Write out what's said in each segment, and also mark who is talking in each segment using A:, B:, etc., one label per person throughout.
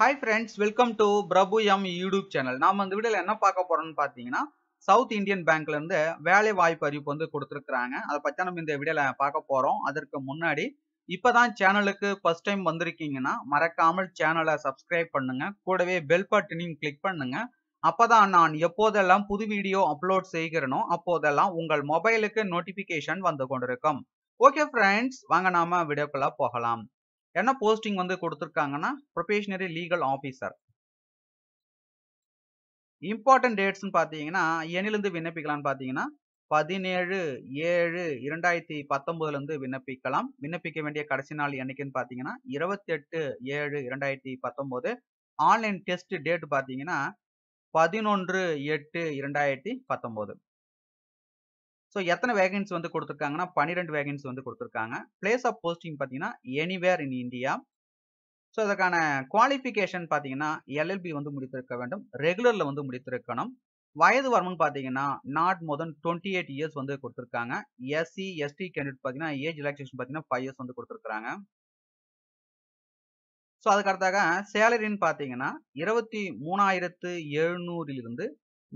A: hi friends welcome to Prabhu M YouTube channel நாம் இந்த வீடியோவில் என்ன பார்க்க போகிறோம்னு பார்த்தீங்கன்னா சவுத் இந்தியன் பேங்க்லேருந்து வேலை வாய்ப்பு அறிவிப்பு வந்து கொடுத்துருக்குறாங்க அதை பற்றி நம்ம இந்த வீடியோவில் பார்க்க போகிறோம் அதற்கு முன்னாடி இப்போ தான் சேனலுக்கு ஃபர்ஸ்ட் டைம் வந்திருக்கீங்கன்னா மறக்காமல் சேனலை சப்ஸ்கிரைப் பண்ணுங்க கூடவே பெல் பட்டனையும் கிளிக் பண்ணுங்க அப்போதான் நான் எப்போதெல்லாம் புது வீடியோ அப்லோட் செய்கிறேனோ அப்போதெல்லாம் உங்கள் மொபைலுக்கு நோட்டிஃபிகேஷன் வந்து கொண்டிருக்கும் ஓகே ஃப்ரெண்ட்ஸ் வாங்க நாம வீடியோக்குள்ளே போகலாம் என்ன போஸ்டிங் வந்து கொடுத்துருக்காங்கன்னா ப்ரொபேஷனரி லீகல் ஆஃபீஸர் இம்பார்ட்டன்ட் டேட்ஸ்னு பார்த்தீங்கன்னா என்னிலிருந்து விண்ணப்பிக்கலாம்னு பார்த்தீங்கன்னா பதினேழு ஏழு இரண்டாயிரத்தி பத்தொன்பதுலேருந்து விண்ணப்பிக்கலாம் விண்ணப்பிக்க வேண்டிய கடைசி நாள் என்னைக்குன்னு பார்த்தீங்கன்னா இருபத்தி எட்டு ஏழு இரண்டாயிரத்தி பத்தொம்போது ஆன்லைன் டெஸ்ட் டேட் பார்த்தீங்கன்னா பதினொன்று எட்டு இரண்டாயிரத்தி பத்தொம்போது ஸோ எத்தனை வேகன்ஸ் வந்து கொடுத்துருக்காங்கன்னா பன்னிரெண்டு வேகன்ஸ் வந்து கொடுத்துருக்காங்க பிளேஸ் ஆஃப் போஸ்டிங் பார்த்தீங்கன்னா எனிவேர் இன் இந்தியா ஸோ அதுக்கான குவாலிஃபிகேஷன் பார்த்தீங்கன்னா எல்எல்பி வந்து முடித்திருக்க வேண்டும் ரெகுலரில் வந்து முடித்திருக்கணும் வயது வரம்புன்னு பார்த்தீங்கன்னா not more than twenty eight years வந்து கொடுத்துருக்காங்க எஸ்சி எஸ்டி கேண்டிடேட் பார்த்தீங்கன்னா ஏஜ் ரிலாக்ஸேஷன் பார்த்தீங்கன்னா ஃபைவ் இயர்ஸ் வந்து கொடுத்துருக்காங்க ஸோ அதுக்கடுத்தாக சேலரின்னு பார்த்தீங்கன்னா இருபத்தி மூணாயிரத்து எழுநூறிலிருந்து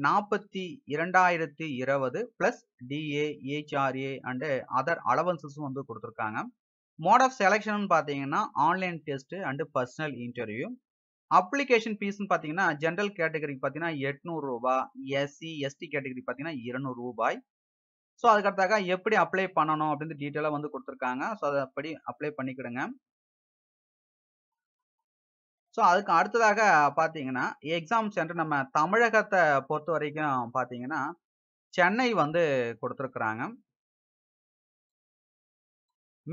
A: நாற்பத்தி இரண்டாயிரத்தி இருபது plus DA HRA and other அலவன்சஸும் வந்து கொடுத்துருக்காங்க மோட் ஆஃப் செலெக்ஷன் பார்த்தீங்கன்னா online test and personal interview application ஃபீஸ்னு பார்த்தீங்கன்னா ஜென்ரல் கேட்டகரிக்கு பார்த்தீங்கன்னா எட்நூறுரூபா எஸ்சி எஸ்டி கேட்டகரி பார்த்தீங்கன்னா இருநூறு ரூபாய் ஸோ அதுக்கடுத்தாக்கா எப்படி அப்ளை பண்ணணும் அப்படின்னு டீட்டெயிலாக வந்து கொடுத்துருக்காங்க ஸோ அதை அப்படி அப்ளை பண்ணிக்கிடுங்க ஸோ அதுக்கு அடுத்ததாக பார்த்தீங்கன்னா எக்ஸாம் சென்டர் நம்ம தமிழகத்தை பொறுத்த வரைக்கும் பார்த்தீங்கன்னா சென்னை வந்து கொடுத்துருக்குறாங்க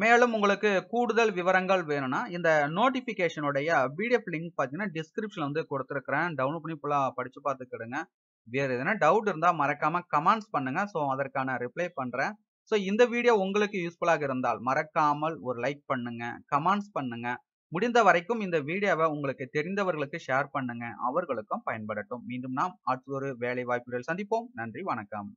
A: மேலும் உங்களுக்கு கூடுதல் விவரங்கள் வேணும்னா இந்த நோட்டிஃபிகேஷனுடைய பிடிஎஃப் லிங்க் பார்த்தீங்கன்னா டிஸ்கிரிப்ஷன் வந்து கொடுத்துருக்குறேன் டவுன்லோட் பண்ணி ஃபுல்லாக படித்து பார்த்துக்கிடுங்க வேறு எதுனா டவுட் இருந்தால் மறக்காமல் கமெண்ட்ஸ் பண்ணுங்கள் ஸோ அதற்கான ரிப்ளை பண்ணுறேன் ஸோ இந்த வீடியோ உங்களுக்கு யூஸ்ஃபுல்லாக இருந்தால் மறக்காமல் ஒரு லைக் பண்ணுங்கள் கமெண்ட்ஸ் பண்ணுங்கள் முடிந்த வரைக்கும் இந்த வீடியோவை உங்களுக்கு தெரிந்தவர்களுக்கு ஷேர் பண்ணுங்க அவர்களுக்கும் பயன்படட்டும் மீண்டும் நாம் அடுத்த ஒரு வேலை வாய்ப்புகள் சந்திப்போம் நன்றி வணக்கம்